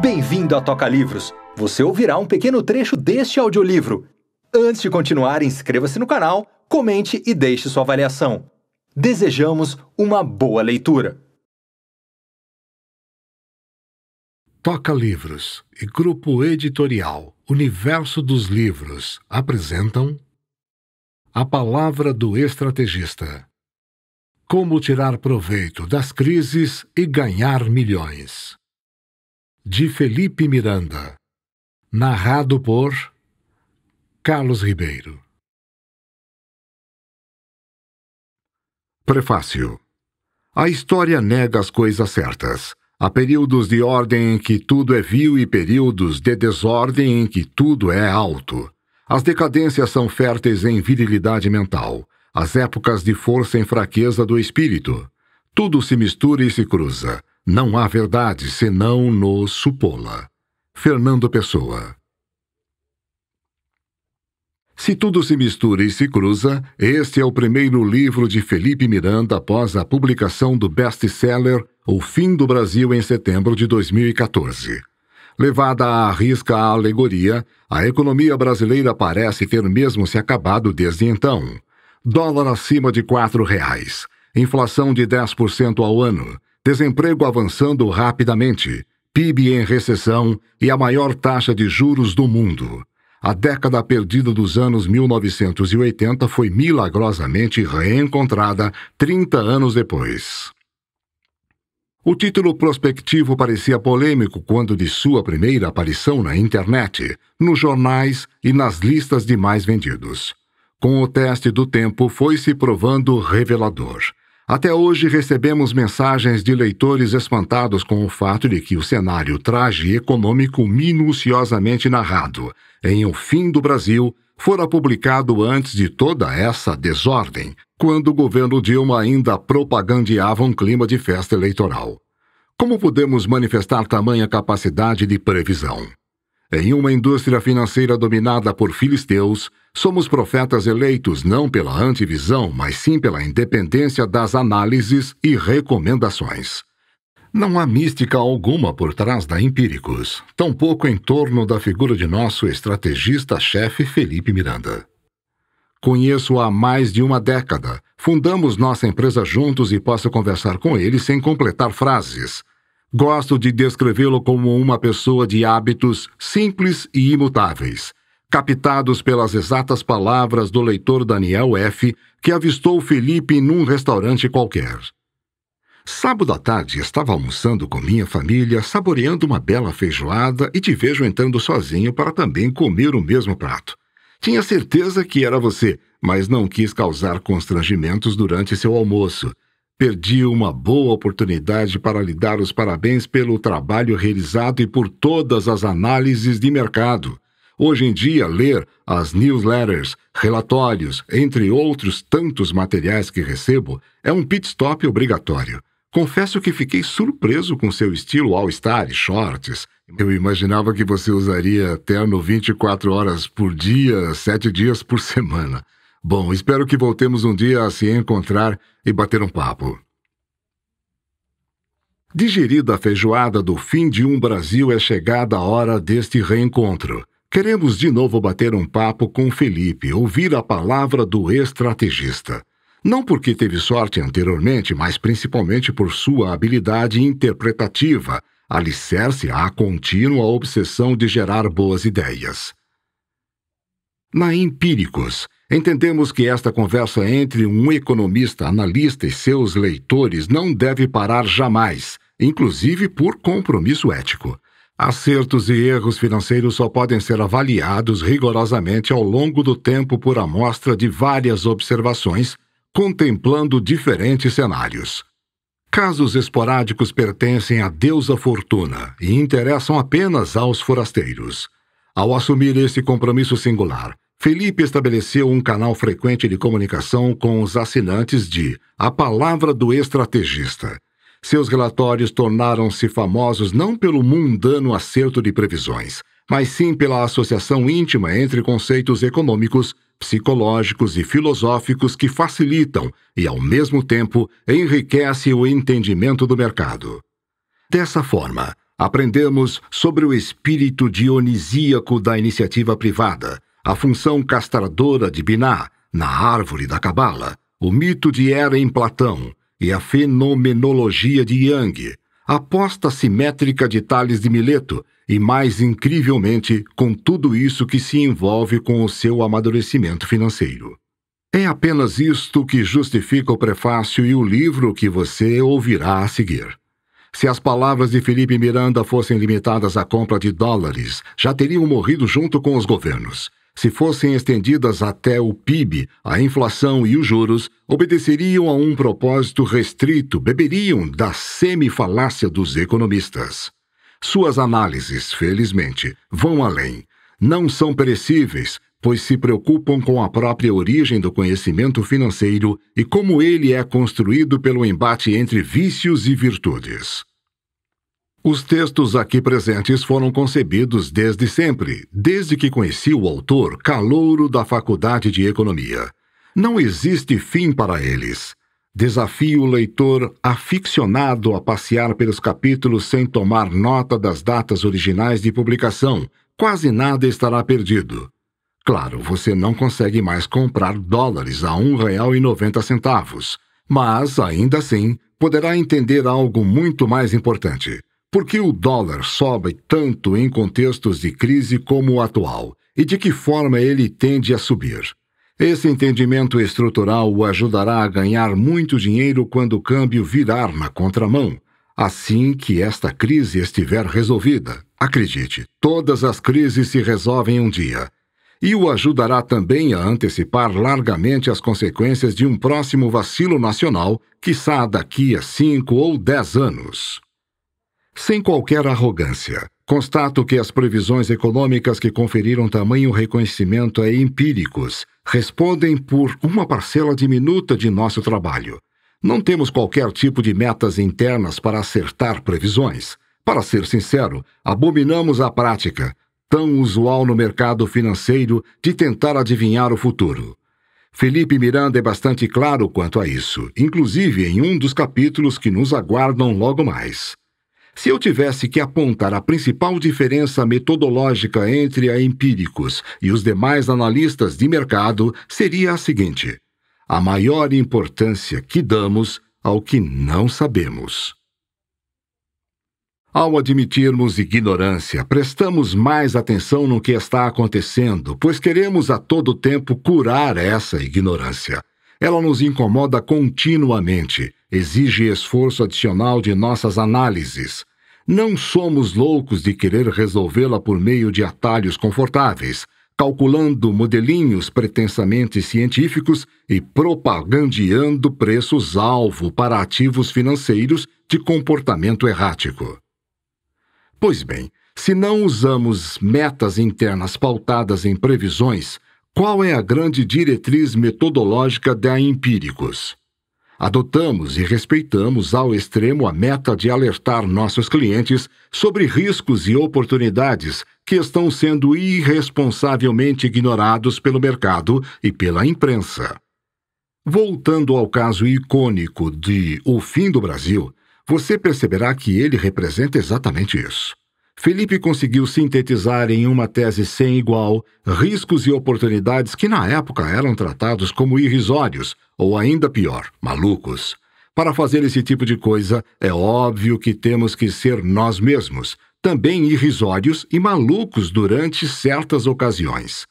Bem-vindo à Toca Livros. Você ouvirá um pequeno trecho deste audiolivro. Antes de continuar, inscreva-se no canal, comente e deixe sua avaliação. Desejamos uma boa leitura. Toca Livros e Grupo Editorial Universo dos Livros apresentam A Palavra do Estrategista. Como tirar proveito das crises e ganhar milhões de Felipe Miranda. Narrado por Carlos Ribeiro. Prefácio. A história nega as coisas certas. Há períodos de ordem em que tudo é vil e períodos de desordem em que tudo é alto. As decadências são férteis em virilidade mental, as épocas de força em fraqueza do espírito. Tudo se mistura e se cruza. Não há verdade senão no supô-la. Fernando Pessoa. Se tudo se mistura e se cruza, este é o primeiro livro de Felipe Miranda após a publicação do best-seller O Fim do Brasil em setembro de 2014. Levada à risca a alegoria, a economia brasileira parece ter mesmo se acabado desde então. Dólar acima de R$ reais, inflação de 10% ao ano, desemprego avançando rapidamente, PIB em recessão e a maior taxa de juros do mundo. A década perdida dos anos 1980 foi milagrosamente reencontrada 30 anos depois. O título prospectivo parecia polêmico quando de sua primeira aparição na internet, nos jornais e nas listas de mais vendidos. Com o teste do tempo, foi se provando revelador. Até hoje recebemos mensagens de leitores espantados com o fato de que o cenário econômico minuciosamente narrado em O Fim do Brasil fora publicado antes de toda essa desordem, quando o governo Dilma ainda propagandeava um clima de festa eleitoral. Como podemos manifestar tamanha capacidade de previsão? Em uma indústria financeira dominada por filisteus, somos profetas eleitos não pela antivisão, mas sim pela independência das análises e recomendações. Não há mística alguma por trás da Empíricos, tampouco em torno da figura de nosso estrategista-chefe Felipe Miranda. Conheço há mais de uma década, fundamos nossa empresa juntos e posso conversar com ele sem completar frases. Gosto de descrevê-lo como uma pessoa de hábitos simples e imutáveis, captados pelas exatas palavras do leitor Daniel F., que avistou Felipe num restaurante qualquer. Sábado à tarde estava almoçando com minha família, saboreando uma bela feijoada e te vejo entrando sozinho para também comer o mesmo prato. Tinha certeza que era você, mas não quis causar constrangimentos durante seu almoço. Perdi uma boa oportunidade para lhe dar os parabéns pelo trabalho realizado e por todas as análises de mercado. Hoje em dia, ler as newsletters, relatórios, entre outros tantos materiais que recebo, é um pit stop obrigatório. Confesso que fiquei surpreso com seu estilo all-star e shorts. Eu imaginava que você usaria terno 24 horas por dia, 7 dias por semana. Bom, espero que voltemos um dia a se encontrar e bater um papo. Digerida a feijoada do fim de um Brasil, é chegada a hora deste reencontro. Queremos de novo bater um papo com Felipe, ouvir a palavra do estrategista. Não porque teve sorte anteriormente, mas principalmente por sua habilidade interpretativa, alicerce à contínua obsessão de gerar boas ideias. Na Empíricos, Entendemos que esta conversa entre um economista, analista e seus leitores não deve parar jamais, inclusive por compromisso ético. Acertos e erros financeiros só podem ser avaliados rigorosamente ao longo do tempo por amostra de várias observações, contemplando diferentes cenários. Casos esporádicos pertencem à deusa fortuna e interessam apenas aos forasteiros. Ao assumir esse compromisso singular, Felipe estabeleceu um canal frequente de comunicação com os assinantes de A Palavra do Estrategista. Seus relatórios tornaram-se famosos não pelo mundano acerto de previsões, mas sim pela associação íntima entre conceitos econômicos, psicológicos e filosóficos que facilitam e, ao mesmo tempo, enriquece o entendimento do mercado. Dessa forma, aprendemos sobre o espírito dionisíaco da iniciativa privada, a função castradora de Biná na árvore da Cabala, o mito de Hera em Platão e a fenomenologia de Yang, a aposta simétrica de Tales de Mileto e, mais incrivelmente, com tudo isso que se envolve com o seu amadurecimento financeiro. É apenas isto que justifica o prefácio e o livro que você ouvirá a seguir. Se as palavras de Felipe Miranda fossem limitadas à compra de dólares, já teriam morrido junto com os governos se fossem estendidas até o PIB, a inflação e os juros, obedeceriam a um propósito restrito, beberiam da semifalácia dos economistas. Suas análises, felizmente, vão além. Não são perecíveis, pois se preocupam com a própria origem do conhecimento financeiro e como ele é construído pelo embate entre vícios e virtudes. Os textos aqui presentes foram concebidos desde sempre, desde que conheci o autor calouro da Faculdade de Economia. Não existe fim para eles. Desafio o leitor aficionado a passear pelos capítulos sem tomar nota das datas originais de publicação. Quase nada estará perdido. Claro, você não consegue mais comprar dólares a R$ 1,90, mas, ainda assim, poderá entender algo muito mais importante. Por que o dólar sobe tanto em contextos de crise como o atual e de que forma ele tende a subir? Esse entendimento estrutural o ajudará a ganhar muito dinheiro quando o câmbio virar na contramão, assim que esta crise estiver resolvida. Acredite, todas as crises se resolvem um dia. E o ajudará também a antecipar largamente as consequências de um próximo vacilo nacional, quiçá daqui a cinco ou dez anos. Sem qualquer arrogância, constato que as previsões econômicas que conferiram tamanho reconhecimento a empíricos respondem por uma parcela diminuta de nosso trabalho. Não temos qualquer tipo de metas internas para acertar previsões. Para ser sincero, abominamos a prática, tão usual no mercado financeiro, de tentar adivinhar o futuro. Felipe Miranda é bastante claro quanto a isso, inclusive em um dos capítulos que nos aguardam logo mais. Se eu tivesse que apontar a principal diferença metodológica entre a Empíricos e os demais analistas de mercado, seria a seguinte: a maior importância que damos ao que não sabemos. Ao admitirmos ignorância, prestamos mais atenção no que está acontecendo, pois queremos a todo tempo curar essa ignorância. Ela nos incomoda continuamente, exige esforço adicional de nossas análises, não somos loucos de querer resolvê-la por meio de atalhos confortáveis, calculando modelinhos pretensamente científicos e propagandeando preços-alvo para ativos financeiros de comportamento errático. Pois bem, se não usamos metas internas pautadas em previsões, qual é a grande diretriz metodológica da Empíricos? Adotamos e respeitamos ao extremo a meta de alertar nossos clientes sobre riscos e oportunidades que estão sendo irresponsavelmente ignorados pelo mercado e pela imprensa. Voltando ao caso icônico de O Fim do Brasil, você perceberá que ele representa exatamente isso. Felipe conseguiu sintetizar em uma tese sem igual riscos e oportunidades que na época eram tratados como irrisórios, ou ainda pior, malucos. Para fazer esse tipo de coisa, é óbvio que temos que ser nós mesmos, também irrisórios e malucos durante certas ocasiões.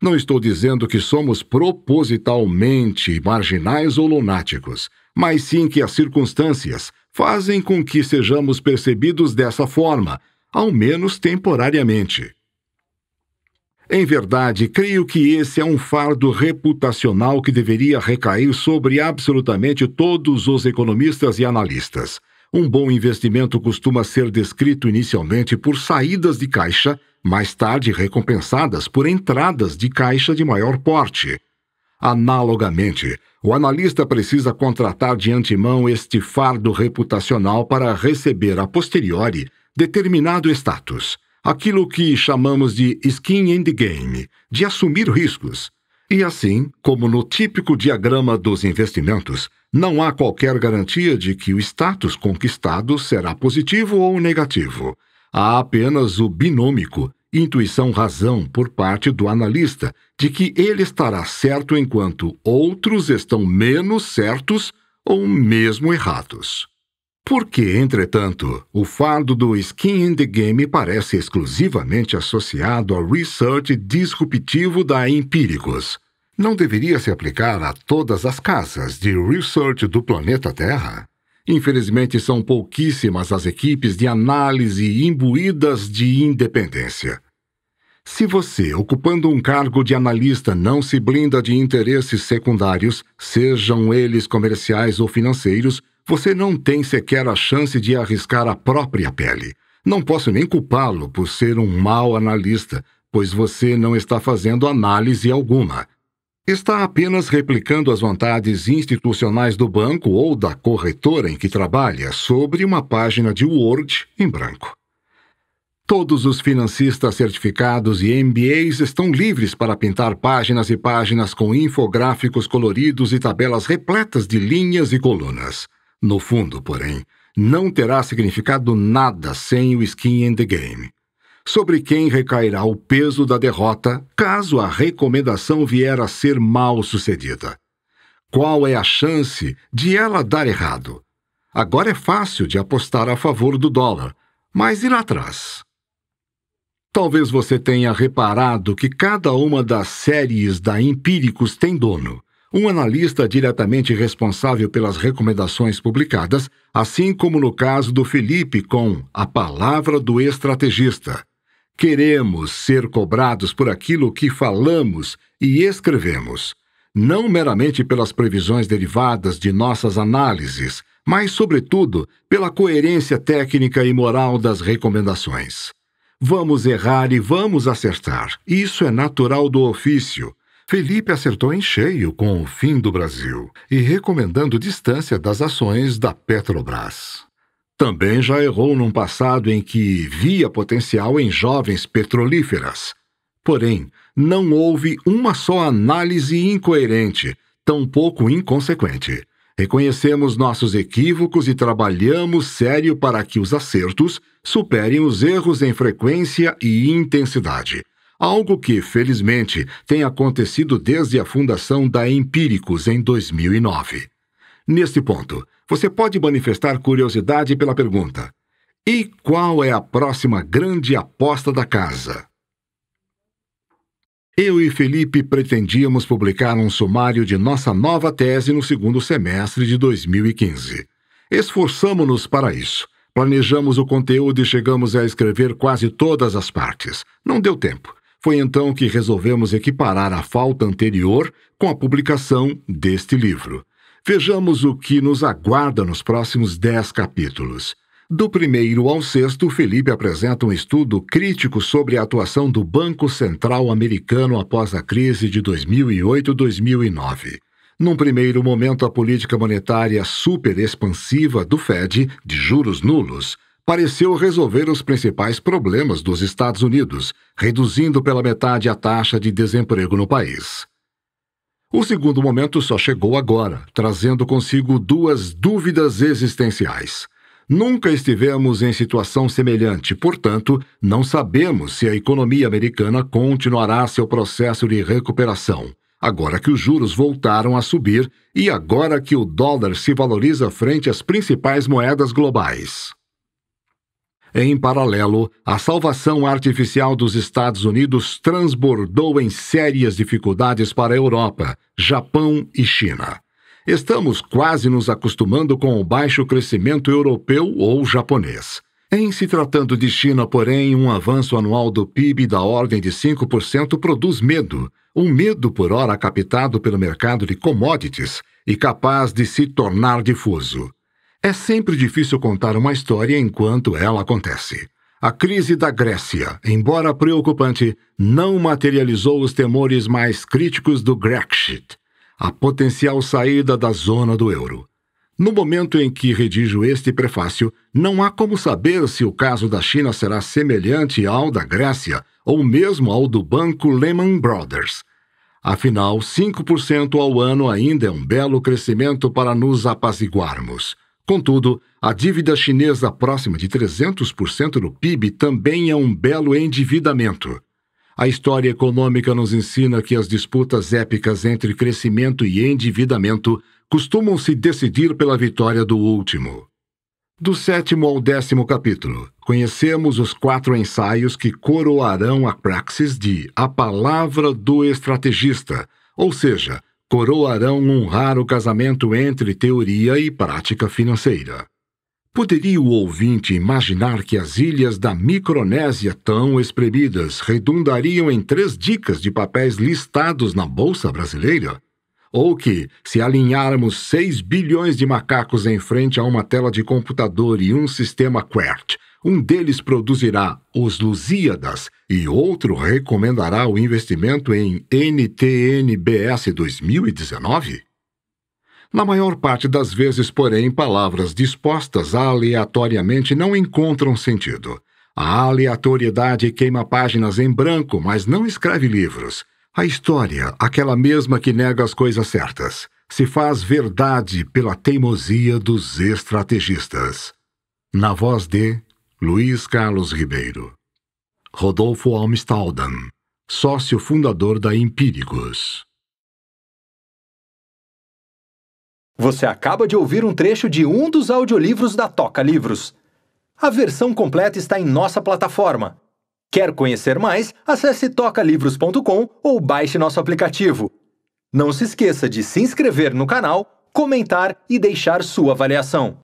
Não estou dizendo que somos propositalmente marginais ou lunáticos, mas sim que as circunstâncias fazem com que sejamos percebidos dessa forma ao menos temporariamente. Em verdade, creio que esse é um fardo reputacional que deveria recair sobre absolutamente todos os economistas e analistas. Um bom investimento costuma ser descrito inicialmente por saídas de caixa, mais tarde recompensadas por entradas de caixa de maior porte. Analogamente, o analista precisa contratar de antemão este fardo reputacional para receber a posteriori determinado status, aquilo que chamamos de skin in the game, de assumir riscos. E assim, como no típico diagrama dos investimentos, não há qualquer garantia de que o status conquistado será positivo ou negativo. Há apenas o binômico, intuição-razão por parte do analista, de que ele estará certo enquanto outros estão menos certos ou mesmo errados. Por que, entretanto, o fardo do skin in the game parece exclusivamente associado ao research disruptivo da Empíricos? Não deveria se aplicar a todas as casas de research do planeta Terra? Infelizmente, são pouquíssimas as equipes de análise imbuídas de independência. Se você, ocupando um cargo de analista, não se blinda de interesses secundários, sejam eles comerciais ou financeiros, você não tem sequer a chance de arriscar a própria pele. Não posso nem culpá-lo por ser um mau analista, pois você não está fazendo análise alguma. Está apenas replicando as vontades institucionais do banco ou da corretora em que trabalha sobre uma página de Word em branco. Todos os financistas certificados e MBAs estão livres para pintar páginas e páginas com infográficos coloridos e tabelas repletas de linhas e colunas. No fundo, porém, não terá significado nada sem o skin in the game. Sobre quem recairá o peso da derrota caso a recomendação vier a ser mal sucedida? Qual é a chance de ela dar errado? Agora é fácil de apostar a favor do dólar, mas e lá atrás? Talvez você tenha reparado que cada uma das séries da Empíricos tem dono. Um analista diretamente responsável pelas recomendações publicadas, assim como no caso do Felipe com A Palavra do Estrategista. Queremos ser cobrados por aquilo que falamos e escrevemos, não meramente pelas previsões derivadas de nossas análises, mas, sobretudo, pela coerência técnica e moral das recomendações. Vamos errar e vamos acertar. Isso é natural do ofício. Felipe acertou em cheio com o fim do Brasil e recomendando distância das ações da Petrobras. Também já errou num passado em que via potencial em jovens petrolíferas. Porém, não houve uma só análise incoerente, tampouco inconsequente. Reconhecemos nossos equívocos e trabalhamos sério para que os acertos superem os erros em frequência e intensidade. Algo que, felizmente, tem acontecido desde a fundação da Empíricos em 2009. Neste ponto, você pode manifestar curiosidade pela pergunta: e qual é a próxima grande aposta da casa? Eu e Felipe pretendíamos publicar um sumário de nossa nova tese no segundo semestre de 2015. Esforçamo-nos para isso. Planejamos o conteúdo e chegamos a escrever quase todas as partes. Não deu tempo. Foi então que resolvemos equiparar a falta anterior com a publicação deste livro. Vejamos o que nos aguarda nos próximos dez capítulos. Do primeiro ao sexto, Felipe apresenta um estudo crítico sobre a atuação do Banco Central americano após a crise de 2008-2009. Num primeiro momento, a política monetária super expansiva do Fed, de juros nulos, pareceu resolver os principais problemas dos Estados Unidos, reduzindo pela metade a taxa de desemprego no país. O segundo momento só chegou agora, trazendo consigo duas dúvidas existenciais. Nunca estivemos em situação semelhante, portanto, não sabemos se a economia americana continuará seu processo de recuperação. Agora que os juros voltaram a subir e agora que o dólar se valoriza frente às principais moedas globais. Em paralelo, a salvação artificial dos Estados Unidos transbordou em sérias dificuldades para a Europa, Japão e China. Estamos quase nos acostumando com o baixo crescimento europeu ou japonês. Em se tratando de China, porém, um avanço anual do PIB da ordem de 5% produz medo, um medo por hora captado pelo mercado de commodities e capaz de se tornar difuso. É sempre difícil contar uma história enquanto ela acontece. A crise da Grécia, embora preocupante, não materializou os temores mais críticos do Grexit, a potencial saída da zona do euro. No momento em que redijo este prefácio, não há como saber se o caso da China será semelhante ao da Grécia ou mesmo ao do banco Lehman Brothers. Afinal, 5% ao ano ainda é um belo crescimento para nos apaziguarmos. Contudo, a dívida chinesa próxima de 300% do PIB também é um belo endividamento. A história econômica nos ensina que as disputas épicas entre crescimento e endividamento costumam se decidir pela vitória do último. Do sétimo ao décimo capítulo, conhecemos os quatro ensaios que coroarão a praxis de A Palavra do Estrategista, ou seja, coroarão um raro casamento entre teoria e prática financeira. Poderia o ouvinte imaginar que as ilhas da Micronésia, tão espremidas, redundariam em três dicas de papéis listados na Bolsa Brasileira? Ou que, se alinharmos 6 bilhões de macacos em frente a uma tela de computador e um sistema Quert? Um deles produzirá os Lusíadas e outro recomendará o investimento em NTNBS 2019? Na maior parte das vezes, porém, palavras dispostas aleatoriamente não encontram sentido. A aleatoriedade queima páginas em branco, mas não escreve livros. A história, aquela mesma que nega as coisas certas, se faz verdade pela teimosia dos estrategistas. Na voz de Luiz Carlos Ribeiro. Rodolfo Almstaldan, sócio fundador da Empíricos. Você acaba de ouvir um trecho de um dos audiolivros da Toca Livros. A versão completa está em nossa plataforma. Quer conhecer mais? Acesse tocalivros.com ou baixe nosso aplicativo. Não se esqueça de se inscrever no canal, comentar e deixar sua avaliação.